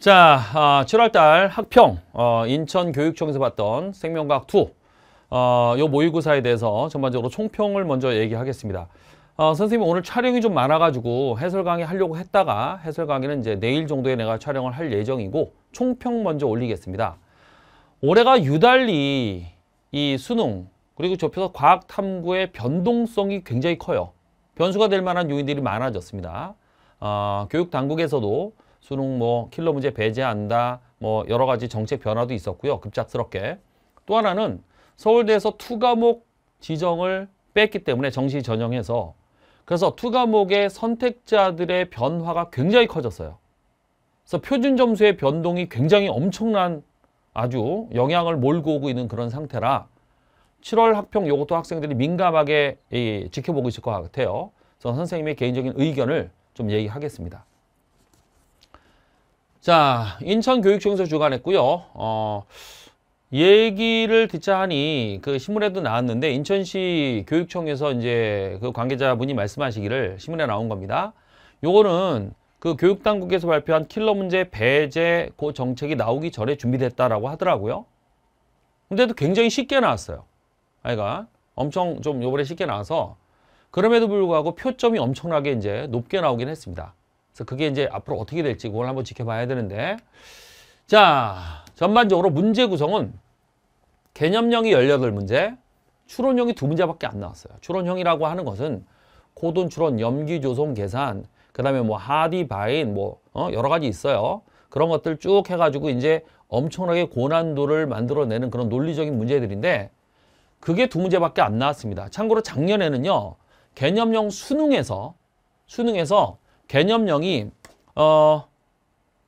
자, 아, 7월달 학평 어, 인천교육청에서 봤던 생명과학2 어, 요 모의고사에 대해서 전반적으로 총평을 먼저 얘기하겠습니다. 어, 선생님 오늘 촬영이 좀 많아가지고 해설 강의 하려고 했다가 해설 강의는 이제 내일 정도에 내가 촬영을 할 예정이고 총평 먼저 올리겠습니다. 올해가 유달리 이 수능 그리고 좁혀서 과학탐구의 변동성이 굉장히 커요. 변수가 될 만한 요인들이 많아졌습니다. 어, 교육당국에서도 수능 뭐 킬러 문제 배제한다. 뭐 여러 가지 정책 변화도 있었고요. 급작스럽게. 또 하나는 서울대에서 투 과목 지정을 뺐기 때문에 정시 전형에서 그래서 투 과목의 선택자들의 변화가 굉장히 커졌어요. 그래서 표준 점수의 변동이 굉장히 엄청난 아주 영향을 몰고 오고 있는 그런 상태라 7월 학평 요것도 학생들이 민감하게 지켜보고 있을 것 같아요. 그래서 선생님의 개인적인 의견을 좀 얘기하겠습니다. 자, 인천교육청에서 주관했고요. 어, 얘기를 듣자 하니 그 신문에도 나왔는데 인천시 교육청에서 이제 그 관계자분이 말씀하시기를 신문에 나온 겁니다. 요거는 그 교육당국에서 발표한 킬러 문제 배제 고그 정책이 나오기 전에 준비됐다라고 하더라고요. 근데도 굉장히 쉽게 나왔어요. 아이가 엄청 좀 요번에 쉽게 나와서 그럼에도 불구하고 표점이 엄청나게 이제 높게 나오긴 했습니다. 그래서 그게 이제 앞으로 어떻게 될지 그걸 한번 지켜봐야 되는데 자 전반적으로 문제 구성은 개념형이 18문제, 추론형이 두 문제밖에 안 나왔어요. 추론형이라고 하는 것은 고돈 추론, 염기 조성 계산, 그 다음에 뭐 하디 바인 뭐 어? 여러 가지 있어요. 그런 것들 쭉 해가지고 이제 엄청나게 고난도를 만들어내는 그런 논리적인 문제들인데 그게 두 문제밖에 안 나왔습니다. 참고로 작년에는요. 개념형 수능에서 수능에서 개념형이 어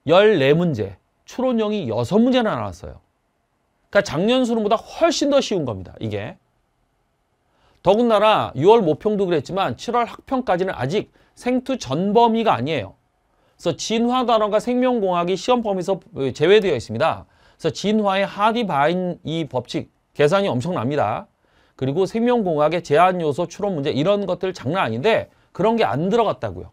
14문제, 추론형이 6문제나 나왔어요. 그러니까 작년 수능보다 훨씬 더 쉬운 겁니다. 이게. 더군다나 6월 모평도 그랬지만 7월 학평까지는 아직 생투 전 범위가 아니에요. 그래서 진화 단원과 생명공학이 시험 범위에서 제외되어 있습니다. 그래서 진화의 하디바인 이 법칙 계산이 엄청납니다. 그리고 생명공학의 제한 요소 추론 문제 이런 것들 장난 아닌데 그런 게 안 들어갔다고요.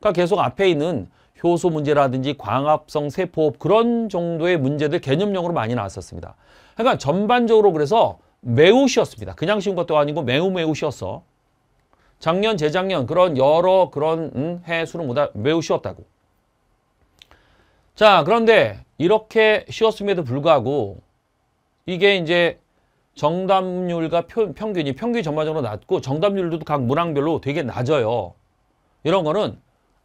그러니까 계속 앞에 있는 효소 문제라든지 광합성 세포 그런 정도의 문제들 개념용으로 많이 나왔었습니다. 그러니까 전반적으로 그래서 매우 쉬웠습니다. 그냥 쉬운 것도 아니고 매우 매우 쉬웠어. 작년, 재작년 그런 여러 그런 음, 해 수능보다 매우 쉬웠다고. 자, 그런데 이렇게 쉬웠음에도 불구하고 이게 이제 정답률과 표, 평균이 평균이 전반적으로 낮고 정답률도 각 문항별로 되게 낮아요. 이런 거는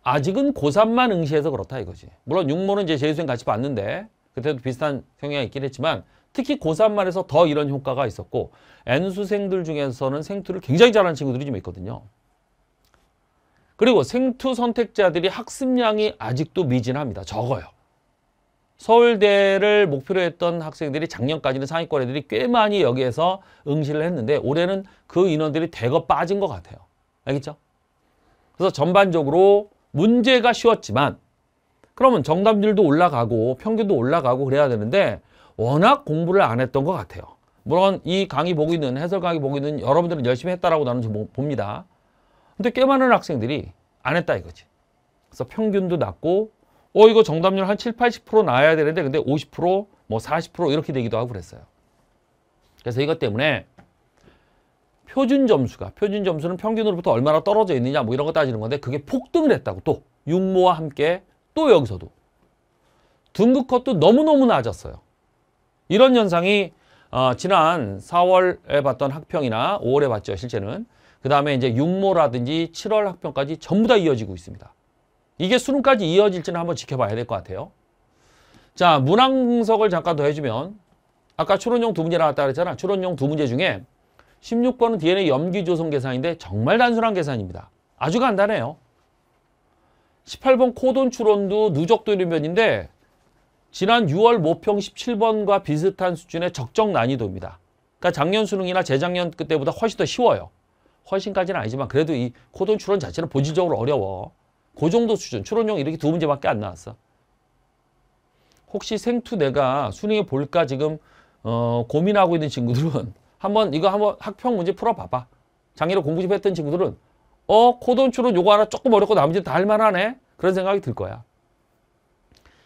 아직은 고3만 응시해서 그렇다 이거지. 물론 육모는 이제 재수생 같이 봤는데 그때도 비슷한 경향이 있긴 했지만 특히 고3만 해서 더 이런 효과가 있었고 N수생들 중에서는 생투를 굉장히 잘하는 친구들이 좀 있거든요. 그리고 생투 선택자들이 학습량이 아직도 미진합니다. 적어요. 서울대를 목표로 했던 학생들이 작년까지는 상위권 애들이 꽤 많이 여기에서 응시를 했는데 올해는 그 인원들이 대거 빠진 것 같아요. 알겠죠? 그래서 전반적으로 문제가 쉬웠지만 그러면 정답률도 올라가고 평균도 올라가고 그래야 되는데 워낙 공부를 안 했던 것 같아요. 물론 이 강의 보고 있는 해설 강의 보고 있는 여러분들은 열심히 했다라고 나는 봅니다. 근데 꽤 많은 학생들이 안 했다 이거지. 그래서 평균도 낮고 어 이거 정답률 한 7, 80% 나와야 되는데 근데 50%뭐 40% 이렇게 되기도 하고 그랬어요. 그래서 이것 때문에 표준 점수가 표준 점수는 평균으로부터 얼마나 떨어져 있느냐 뭐 이런 거 따지는 건데 그게 폭등을 했다고 또 육모와 함께 또 여기서도 둔급 컷도 너무너무 낮았어요. 이런 현상이 어, 지난 4월에 봤던 학평이나 5월에 봤죠 실제는 그 다음에 이제 육모라든지 7월 학평까지 전부 다 이어지고 있습니다. 이게 수능까지 이어질지는 한번 지켜봐야 될 것 같아요. 자 문항 석을 잠깐 더 해주면 아까 추론용 두 문제 나왔다 그랬잖아. 추론용 두 문제 중에 16번은 DNA 염기 조성 계산인데 정말 단순한 계산입니다. 아주 간단해요. 18번 코돈 추론도 누적도 일면인데 지난 6월 모평 17번과 비슷한 수준의 적정 난이도입니다. 그러니까 작년 수능이나 재작년 그때보다 훨씬 더 쉬워요. 훨씬까지는 아니지만 그래도 이 코돈 추론 자체는 본질적으로 어려워. 그 정도 수준, 추론용 이렇게 두 문제밖에 안 나왔어. 혹시 생투 내가 수능에 볼까 지금 어, 고민하고 있는 친구들은 한번 이거 한번 학평 문제 풀어봐봐. 장애로 공부 좀 했던 친구들은 어 코돈출은 요거 하나 조금 어렵고 나머지다 할만하네. 그런 생각이 들 거야.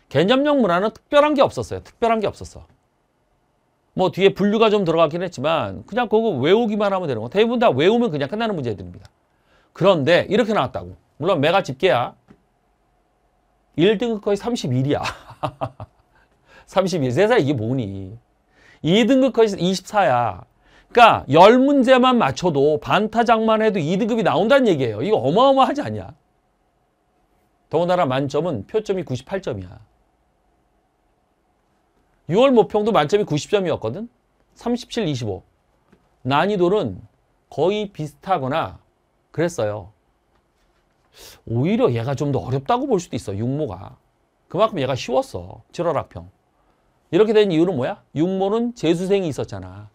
개념형 문화는 특별한 게 없었어요. 특별한 게 없었어. 뭐 뒤에 분류가 좀 들어가긴 했지만 그냥 그거 외우기만 하면 되는 거. 대부분 다 외우면 그냥 끝나는 문제들입니다. 그런데 이렇게 나왔다고. 물론 메가 집계야. 1등급 거의 31이야. 31. 세상에 이게 뭐니. 2등급 거의 24야. 그러니까 열문제만 맞춰도 반타작만 해도 2등급이 나온다는 얘기예요. 이거 어마어마하지 않냐? 더군다나 만점은 표점이 98점이야. 6월 모평도 만점이 90점이었거든? 37, 25. 난이도는 거의 비슷하거나 그랬어요. 오히려 얘가 좀 더 어렵다고 볼 수도 있어, 육모가. 그만큼 얘가 쉬웠어, 7월 학평. 이렇게 된 이유는 뭐야? 육모는 재수생이 있었잖아.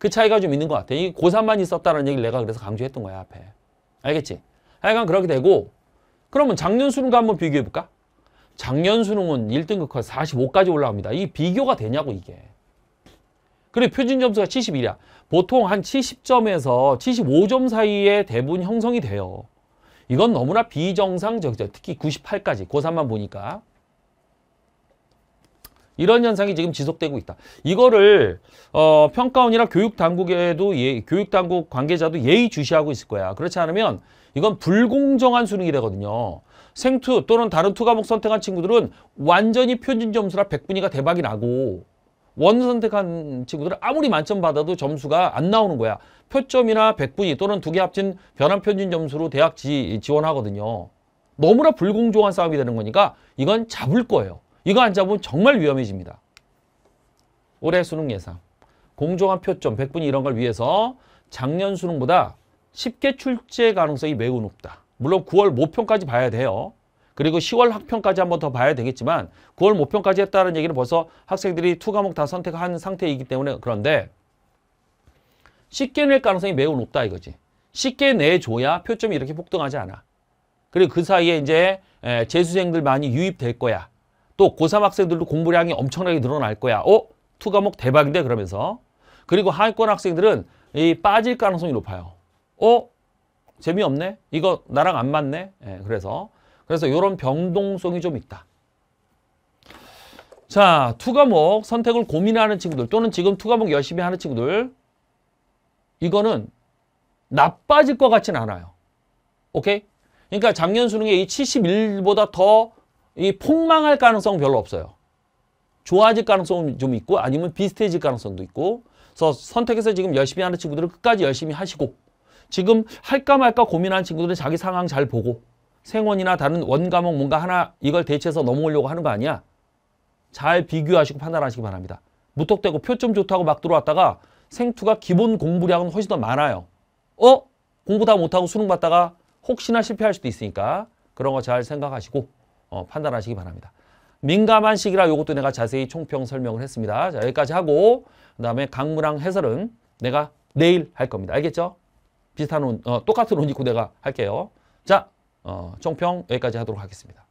그 차이가 좀 있는 것 같아. 이 고3만 있었다는 얘기를 내가 그래서 강조했던 거야, 앞에. 알겠지? 하여간 그렇게 되고 그러면 작년 수능과 한번 비교해 볼까? 작년 수능은 1등급 컷 45까지 올라옵니다. 이 비교가 되냐고 이게. 그리고 표준 점수가 71이야. 보통 한 70점에서 75점 사이에 대부분 형성이 돼요. 이건 너무나 비정상적이죠. 특히 98까지 고3만 보니까. 이런 현상이 지금 지속되고 있다. 이거를 어, 평가원이나 교육당국에도 예, 교육당국 관계자도 예의주시하고 있을 거야. 그렇지 않으면 이건 불공정한 수능이 되거든요. 생투 또는 다른 투 과목 선택한 친구들은 완전히 표준 점수라 100분위가 대박이 나고 원 선택한 친구들은 아무리 만점 받아도 점수가 안 나오는 거야. 표점이나 100분위 또는 두 개 합친 변환 표준 점수로 대학 지, 지원하거든요. 너무나 불공정한 싸움이 되는 거니까 이건 잡을 거예요. 이거 안 잡으면 정말 위험해집니다. 올해 수능 예상. 공정한 표점, 백분위 이런 걸 위해서 작년 수능보다 쉽게 출제 가능성이 매우 높다. 물론 9월 모평까지 봐야 돼요. 그리고 10월 학평까지 한 번 더 봐야 되겠지만 9월 모평까지 했다는 얘기는 벌써 학생들이 투 과목 다 선택한 상태이기 때문에 그런데 쉽게 낼 가능성이 매우 높다 이거지. 쉽게 내줘야 표점이 이렇게 폭등하지 않아. 그리고 그 사이에 이제 재수생들 많이 유입될 거야. 또 고3 학생들도 공부량이 엄청나게 늘어날 거야. 어? 투 과목 대박인데 그러면서. 그리고 하위권 학생들은 이 빠질 가능성이 높아요. 어? 재미없네? 이거 나랑 안 맞네? 예, 그래서 그래서 이런 병동성이 좀 있다. 자, 투 과목 선택을 고민하는 친구들 또는 지금 투 과목 열심히 하는 친구들 이거는 나빠질 것 같진 않아요. 오케이? 그러니까 작년 수능에 이 71보다 더이 폭망할 가능성 별로 없어요. 좋아질 가능성은 좀 있고 아니면 비슷해질 가능성도 있고 그래서 선택해서 지금 열심히 하는 친구들은 끝까지 열심히 하시고 지금 할까 말까 고민하는 친구들은 자기 상황 잘 보고 생원이나 다른 원과목 뭔가 하나 이걸 대체해서 넘어오려고 하는 거 아니야. 잘 비교하시고 판단하시기 바랍니다. 무턱대고 표점 좋다고 막 들어왔다가 생투가 기본 공부량은 훨씬 더 많아요. 어? 공부 다 못하고 수능 봤다가 혹시나 실패할 수도 있으니까 그런 거 잘 생각하시고 어, 판단하시기 바랍니다. 민감한 시기라 이것도 내가 자세히 총평 설명을 했습니다. 자, 여기까지 하고 그 다음에 강무랑 해설은 내가 내일 할 겁니다. 알겠죠? 비슷한 온, 어, 똑같은 옷 입고 내가 할게요. 자, 어, 총평 여기까지 하도록 하겠습니다.